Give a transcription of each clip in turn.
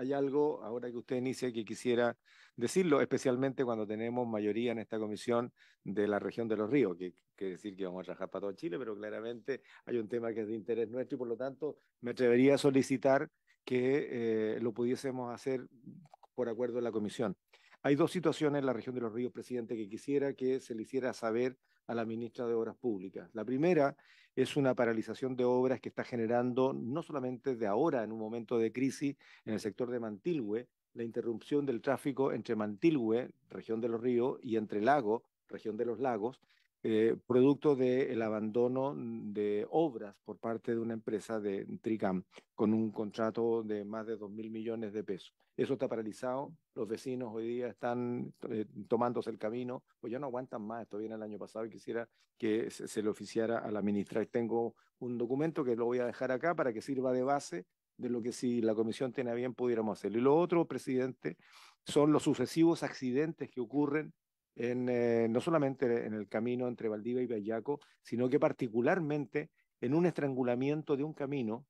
hay algo, ahora que usted inicia, que quisiera decirlo, especialmente cuando tenemos mayoría en esta comisión de la región de los ríos, que quiere decir que vamos a trabajar para todo Chile, pero claramente hay un tema que es de interés nuestro y por lo tanto me atrevería a solicitar que eh, lo pudiésemos hacer por acuerdo de la comisión. Hay dos situaciones en la región de los ríos, presidente, que quisiera que se le hiciera saber a la ministra de Obras Públicas. La primera es una paralización de obras que está generando, no solamente de ahora, en un momento de crisis, en el sector de Mantilhue, la interrupción del tráfico entre Mantilhue, región de los ríos, y entre Lago, región de los lagos, eh, producto del abandono de obras por parte de una empresa de Tricam con un contrato de más de 2 mil millones de pesos. Eso está paralizado, los vecinos hoy día están eh, tomándose el camino, pues ya no aguantan más, esto viene el año pasado y quisiera que se, lo le oficiara a la ministra. Tengo un documento que lo voy a dejar acá para que sirva de base de lo que si la comisión tiene bien pudiéramos hacer. Y lo otro, presidente, son los sucesivos accidentes que ocurren eh, no solamente en el camino entre Valdivia y Bellaco, sino que particularmente en un estrangulamiento de un camino,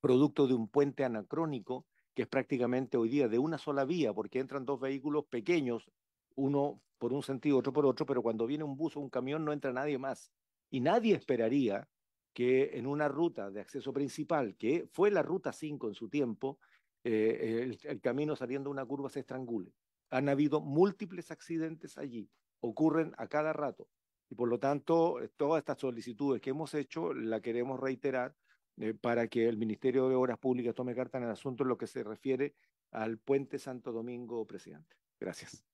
producto de un puente anacrónico, que es prácticamente hoy día de una sola vía, porque entran dos vehículos pequeños, uno por un sentido, otro por otro, pero cuando viene un bus o un camión no entra nadie más. Y nadie esperaría que en una ruta de acceso principal, que fue la ruta 5 en su tiempo, eh, el, camino saliendo de una curva se estrangule han habido múltiples accidentes allí, ocurren a cada rato. Y por lo tanto, eh, todas estas solicitudes que hemos hecho la queremos reiterar eh, para que el Ministerio de Obras Públicas tome carta en el asunto en lo que se refiere al puente Santo Domingo, presidente. Gracias.